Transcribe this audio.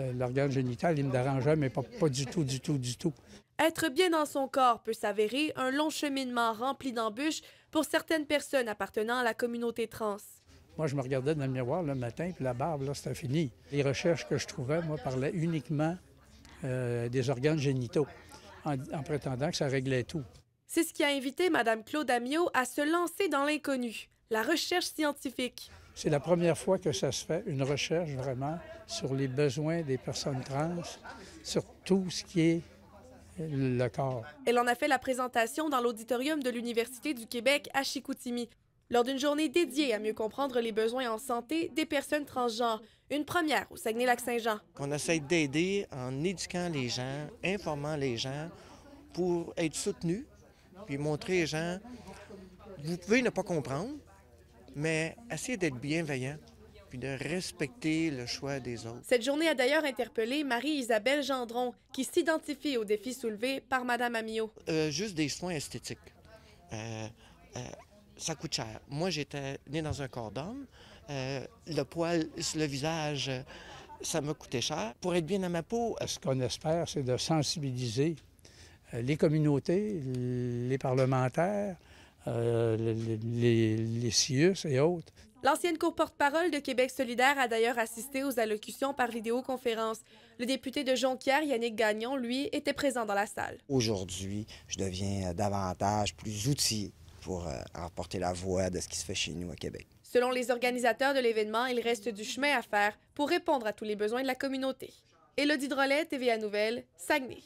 Euh, l'organe génital, il me dérangeait, mais pas, du tout, du tout, du tout. Être bien dans son corps peut s'avérer un long cheminement rempli d'embûches pour certaines personnes appartenant à la communauté trans. Moi, je me regardais dans le miroir le matin, puis la barbe, là, c'était fini. Les recherches que je trouvais, moi, parlaient uniquement euh, des organes génitaux, en, prétendant que ça réglait tout. C'est ce qui a invité Mme Claude Amiot à se lancer dans l'inconnu, la recherche scientifique. C'est la première fois que ça se fait, une recherche vraiment sur les besoins des personnes trans, sur tout ce qui est le corps. Elle en a fait la présentation dans l'auditorium de l'Université du Québec à Chicoutimi lors d'une journée dédiée à mieux comprendre les besoins en santé des personnes transgenres, une première au Saguenay-Lac-Saint-Jean. On essaie d'aider en éduquant les gens, informant les gens pour être soutenus, puis montrer aux gens, vous pouvez ne pas comprendre, mais essayer d'être bienveillant puis de respecter le choix des autres. Cette journée a d'ailleurs interpellé Marie-Isabelle Gendron, qui s'identifie aux défis soulevés par Mme Amiot. Euh, juste des soins esthétiques. Euh, euh, ça coûte cher. Moi, j'étais née dans un corps d'homme. le poil, le visage, ça me coûtait cher. Pour être bien à ma peau... Ce qu'on espère, c'est de sensibiliser les communautés, les parlementaires, euh, les, et L'ancienne cour porte-parole de Québec solidaire a d'ailleurs assisté aux allocutions par vidéoconférence. Le député de Jonquière, Yannick Gagnon, lui, était présent dans la salle. Aujourd'hui, je deviens euh, davantage plus outil pour apporter euh, la voix de ce qui se fait chez nous à Québec. Selon les organisateurs de l'événement, il reste du chemin à faire pour répondre à tous les besoins de la communauté. Élodie Drolet, TVA Nouvelle, Saguenay.